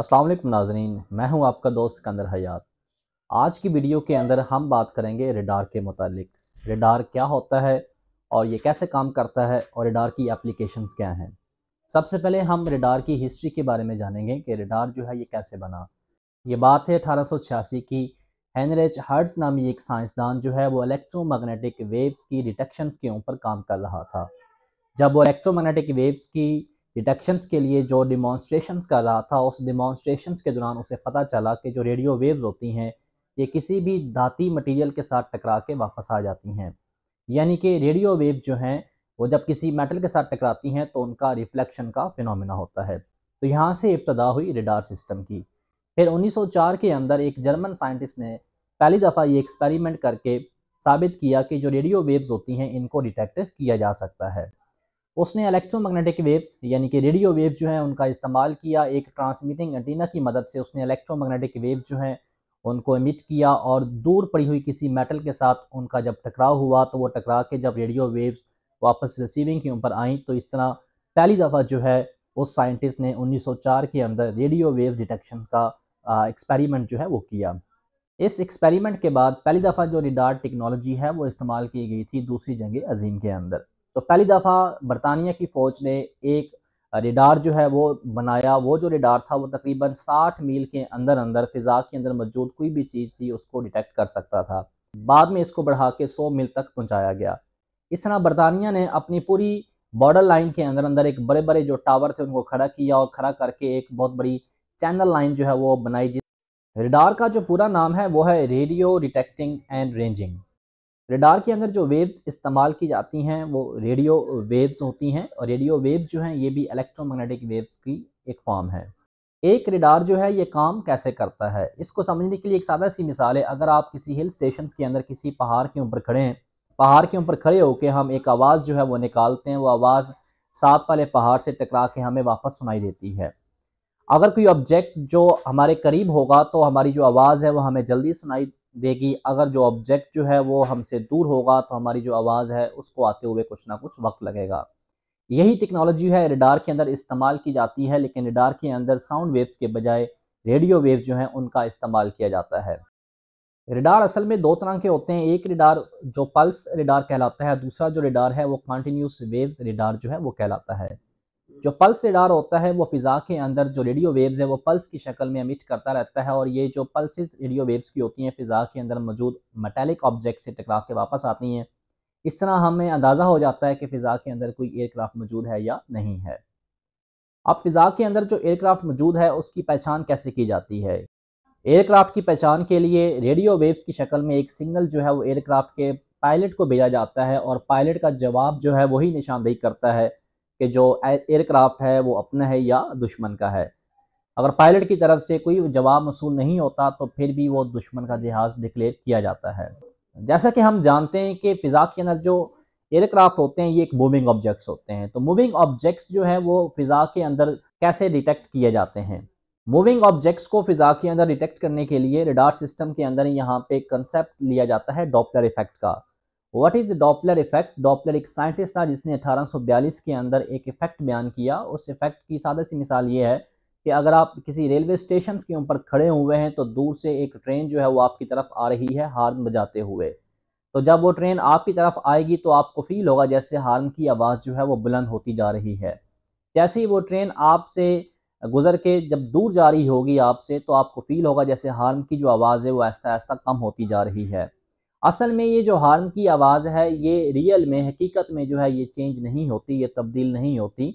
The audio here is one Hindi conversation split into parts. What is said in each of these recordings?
अस्सलाम वालेकुम नाजरीन मैं हूं आपका दोस्त सिकंदर हयात आज की वीडियो के अंदर हम बात करेंगे रेडार के मतलब रेडार क्या होता है और ये कैसे काम करता है और रेडार की एप्लीकेशन क्या हैं सबसे पहले हम रेडार की हिस्ट्री के बारे में जानेंगे कि रेडार जो है ये कैसे बना ये बात है अठारह की हैनरेच हर्ट्स नामी एक साइंसदान जो है वो इलेक्ट्रोमैग्नेटिक वेव्स की डिटेक्शन के ऊपर काम कर रहा था जब वो इलेक्ट्रोमैग्नेटिक वेव्स की डिटेक्शंस के लिए जो डिमॉन्स्ट्रेशंस कर रहा था उस डिमॉन्स्ट्रेशंस के दौरान उसे पता चला कि जो रेडियो वेव्स होती हैं ये किसी भी धाती मटेरियल के साथ टकरा के वापस आ जाती हैं यानी कि रेडियो वेव जो हैं वो जब किसी मेटल के साथ टकराती हैं तो उनका रिफ्लेक्शन का फिनोमिना होता है तो यहाँ से इब्तदा हुई रेडार सिस्टम की फिर 1904 के अंदर एक जर्मन साइंटिस्ट ने पहली दफ़ा ये एक्सपेरिमेंट करके साबित किया कि जो रेडियो वेव्स होती हैं इनको डिटेक्ट किया जा सकता है उसने इलेक्ट्रोमैग्नेटिक वेव्स यानी कि रेडियो वेव जो है उनका इस्तेमाल किया एक ट्रांसमिटिंग एंटीना की मदद से उसने इलेक्ट्रोमैग्नेटिक वेव जो है उनको एमिट किया और दूर पड़ी हुई किसी मेटल के साथ उनका जब टकराव हुआ तो वो टकरा के जब रेडियो वेव्स वापस रिसीविंग के ऊपर आई तो इस तरह पहली दफ़ा जो है उस साइंटिस्ट ने चार के अंदर रेडियो वेव डिटेक्शन का एक्सपेरिमेंट जो है वो किया इस एक्सपेरिमेंट के बाद पहली दफ़ा जो रिडार टेक्नोलॉजी है वो इस्तेमाल की गई थी दूसरी जंग अजीम के अंदर तो पहली दफ़ा बरतानिया की फ़ौज ने एक रेडार जो है वो बनाया वो जो रेडार था वो तकरीबन 60 मील के अंदर अंदर फ़िज़ा के अंदर मौजूद कोई भी चीज़ थी उसको डिटेक्ट कर सकता था बाद में इसको बढ़ा के सौ मील तक पहुँचाया गया इस तरह बरतानिया ने अपनी पूरी बॉर्डर लाइन के अंदर अंदर एक बड़े बड़े जो टावर थे उनको खड़ा किया और खड़ा करके एक बहुत बड़ी चैनल लाइन जो है वो बनाई जिस रेडार का जो पूरा नाम है वो है radio detecting and ranging radar के अंदर जो वेव्स इस्तेमाल की जाती हैं वो रेडियो वेव्स होती हैं और रेडियो वेव्स जो हैं ये भी इलेक्ट्रोमैग्नेटिक वेव्स की एक फॉर्म है एक रडार जो है ये काम कैसे करता है इसको समझने के लिए एक सादा सी मिसाल है अगर आप किसी हिल स्टेशन के अंदर किसी पहाड़ के ऊपर खड़े हैं पहाड़ के ऊपर खड़े होकर हम एक आवाज़ जो है वो निकालते हैं वो आवाज़ साथ वाले पहाड़ से टकरा के हमें वापस सुनाई देती है अगर कोई ऑब्जेक्ट जो हमारे करीब होगा तो हमारी जो आवाज़ है वो हमें जल्दी सुनाई देगी अगर जो ऑब्जेक्ट जो है वो हमसे दूर होगा तो हमारी जो आवाज़ है उसको आते हुए कुछ ना कुछ वक्त लगेगा यही टेक्नोलॉजी है रिडार के अंदर इस्तेमाल की जाती है लेकिन रिडार के अंदर साउंड वेव्स के बजाय रेडियो वेव जो हैं उनका इस्तेमाल किया जाता है रिडार असल में दो तरह के होते हैं एक रिडार जो पल्स रिडार कहलाता है दूसरा जो रिडार है वो कॉन्टीन्यूस वेव्स रिडार जो है वो कहलाता है जो पल्स रेडार होता है वो फ़िज़ा के अंदर जो रेडियो वेव्स है वो पल्स की शक्ल में अमिट करता रहता है और ये जो पल्सेस रेडियो वेव्स की होती हैं फ़िज़ा के अंदर मौजूद मेटेलिक ऑब्जेक्ट से टकरा के वापस आती हैं इस तरह हमें अंदाज़ा हो जाता है कि फ़िज़ा के अंदर कोई एयरक्राफ्ट मौजूद है या नहीं है अब फ़िज़ा के अंदर जो एयरक्राफ्ट मौजूद है उसकी पहचान कैसे की जाती है एयरक्राफ्ट की पहचान के लिए रेडियो वेव्स की शक्ल में एक सिग्नल जो है वो एयरक्राफ्ट के पायलट को भेजा जाता है और पायलट का जवाब जो है वही निशानदेही करता है कि जो एयरक्राफ्ट है वो अपना है या दुश्मन का है अगर पायलट की तरफ से कोई जवाब मसूल नहीं होता तो फिर भी वो दुश्मन का जहाज डिक्लेयर किया जाता है जैसा कि हम जानते हैं कि फ़िज़ा के अंदर जो एयरक्राफ्ट होते हैं ये एक मूविंग ऑब्जेक्ट्स होते हैं तो मूविंग ऑब्जेक्ट्स जो है वो फ़िज़ा के अंदर कैसे डिटेक्ट किए जाते हैं मूविंग ऑब्जेक्ट्स को फ़िज़ा के अंदर डिटेक्ट करने के लिए रिडार सिस्टम के अंदर यहाँ पे कंसेप्ट लिया जाता है डॉपलर इफेक्ट का what is Doppler effect Doppler एक साइंटिस्ट था जिसने 1842 के अंदर एक इफेक्ट बयान किया उस इफेक्ट की सादा सी मिसाल ये है कि अगर आप किसी रेलवे स्टेशन के ऊपर खड़े हुए हैं तो दूर से एक ट्रेन जो है वो आपकी तरफ आ रही है हार्न बजाते हुए तो जब वो ट्रेन आपकी तरफ आएगी तो आपको फील होगा जैसे हार्न की आवाज़ जो है वो बुलंद होती जा रही है जैसे ही वो ट्रेन आपसे गुजर के जब दूर जा रही होगी आपसे तो आपको फील होगा जैसे हार्न की जो आवाज़ है वो आहिस्ता आहिस्ता कम होती जा रही है असल में ये जो हार्न की आवाज़ है ये रियल में हकीकत में जो है ये चेंज नहीं होती ये तब्दील नहीं होती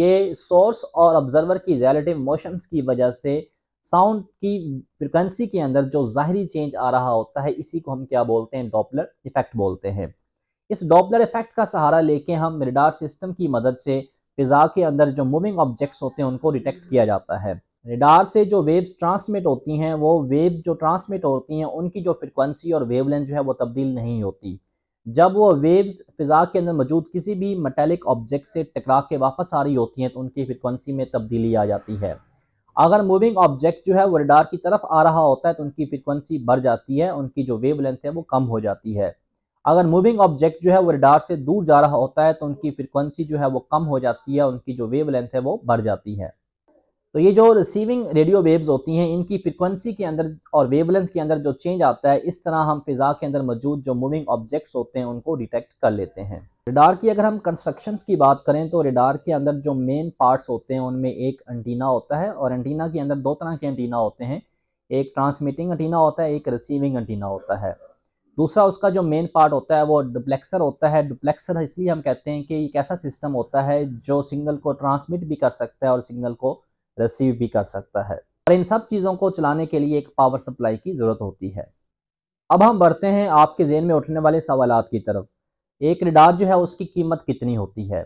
ये सोर्स और ऑब्जर्वर की रियलिटिव मोशंस की वजह से साउंड की फ्रिक्वेंसी के अंदर जो ज़ाहरी चेंज आ रहा होता है इसी को हम क्या बोलते हैं डॉपलर इफेक्ट बोलते हैं इस डॉपलर इफेक्ट का सहारा लेके हम रिडार सिस्टम की मदद से फ़िज़ा के अंदर जो मूविंग ऑब्जेक्ट्स होते हैं उनको डिटेक्ट किया जाता है रेडार से जो वेव्स ट्रांसमिट होती हैं वो वेव जो ट्रांसमिट होती हैं उनकी जो फ्रिक्वेंसी और वेवलेंथ जो है वो तब्दील नहीं होती जब वो वेव्स फ़िज़ा के अंदर मौजूद किसी भी मेटेलिक ऑब्जेक्ट से टकरा के वापस आ रही होती हैं तो उनकी फ्रिक्वेंसी में तब्दीली आ जाती है अगर मूविंग ऑब्जेक्ट जो है वो रेडार की तरफ आ रहा होता है तो उनकी फ्रिक्वेंसी बढ़ जाती है उनकी जो वेव लेंथ है वो कम हो जाती है अगर मूविंग ऑब्जेक्ट जो है वो रेडार से दूर जा रहा होता है तो उनकी फ्रिक्वेंसी जो है वो कम हो जाती है उनकी जो वेव लेंथ है वो बढ़ जाती है तो ये जो रिसीविंग रेडियो वेव्स होती हैं इनकी फ्रिक्वेंसी के अंदर और वेवलेंथ के अंदर जो चेंज आता है इस तरह हम फिज़ा के अंदर मौजूद जो मूविंग ऑब्जेक्ट्स होते हैं उनको डिटेक्ट कर लेते हैं रेडार की अगर हम कंस्ट्रक्शंस की बात करें तो रेडार के अंदर जो मेन पार्ट्स होते हैं उनमें एक एंटीना होता है और एंटीना के अंदर दो तरह के एंटीना होते हैं एक ट्रांसमिटिंग एंटीना होता है एक रिसीविंग एंटीना होता है दूसरा उसका जो मेन पार्ट होता है वो डुप्लेक्सर होता है डुप्लेक्सर इसलिए हम कहते हैं कि एक ऐसा सिस्टम होता है जो सिग्नल को ट्रांसमिट भी कर सकता है और सिग्नल को रिसीव भी कर सकता है और इन सब चीज़ों को चलाने के लिए एक पावर सप्लाई की ज़रूरत होती है अब हम बढ़ते हैं आपके जेन में उठने वाले सवाल की तरफ एक रिडार जो है उसकी कीमत कितनी होती है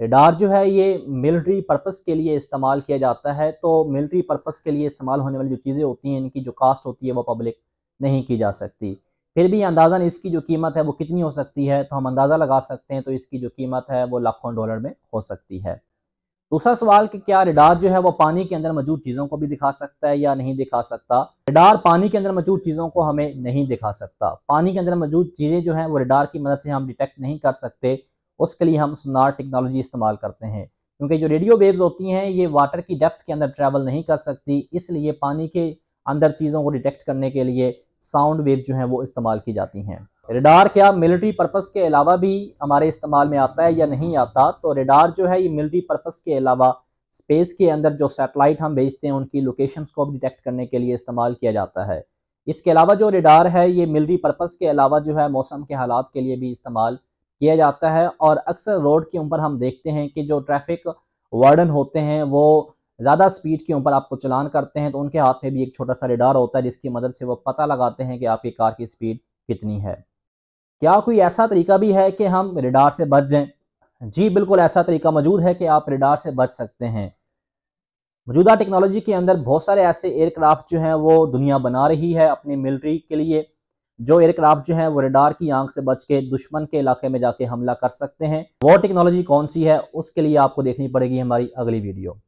रिडार जो है ये मिलिट्री पर्पस के लिए इस्तेमाल किया जाता है तो मिलिट्री पर्पस के लिए इस्तेमाल होने वाली जो चीज़ें होती हैं इनकी जो कास्ट होती है वो पब्लिक नहीं की जा सकती फिर भी अंदाज़ा इसकी जो कीमत है वो कितनी हो सकती है तो हम अंदाज़ा लगा सकते हैं तो इसकी जो कीमत है वो लाखों डॉलर में हो सकती है दूसरा सवाल कि क्या रिडार जो है वो पानी के अंदर मौजूद चीज़ों को भी दिखा सकता है या नहीं दिखा सकता रिडार पानी के अंदर मौजूद चीज़ों को हमें नहीं दिखा सकता पानी के अंदर मौजूद चीज़ें जो हैं वो रिडार की मदद से हम डिटेक्ट नहीं कर सकते उसके लिए हम सोनार टेक्नोलॉजी इस्तेमाल करते हैं क्योंकि जो रेडियो वेव्स होती हैं ये वाटर की डेप्थ के अंदर ट्रैवल नहीं कर सकती इसलिए पानी के अंदर चीज़ों को डिटेक्ट करने के लिए साउंड वेव जो हैं वो इस्तेमाल की जाती हैं रेडार क्या मिलिट्री पर्पस के अलावा भी हमारे इस्तेमाल में आता है या नहीं आता तो रेडार जो है ये मिलिट्री पर्पस के अलावा स्पेस के अंदर जो सैटेलाइट हम भेजते हैं उनकी लोकेशंस को डिटेक्ट करने के लिए इस्तेमाल किया जाता है इसके अलावा जो रेडार है ये मिलिट्री पर्पस के अलावा जो है मौसम के हालात के लिए भी इस्तेमाल किया जाता है और अक्सर रोड के ऊपर हम देखते हैं कि जो ट्रैफिक वार्डन होते हैं वो ज़्यादा स्पीड के ऊपर आपको चलान करते हैं तो उनके हाथ में भी एक छोटा सा रेडार होता है जिसकी मदद से वो पता लगाते हैं कि आपकी कार की स्पीड कितनी है क्या कोई ऐसा तरीका भी है कि हम रिडार से बच जाएं जी बिल्कुल ऐसा तरीका मौजूद है कि आप रिडार से बच सकते हैं मौजूदा टेक्नोलॉजी के अंदर बहुत सारे ऐसे एयरक्राफ्ट जो हैं वो दुनिया बना रही है अपनी मिलिट्री के लिए जो एयरक्राफ्ट जो हैं वो रिडार की आंख से बच के दुश्मन के इलाके में जाके हमला कर सकते हैं वो टेक्नोलॉजी कौन सी है उसके लिए आपको देखनी पड़ेगी हमारी अगली वीडियो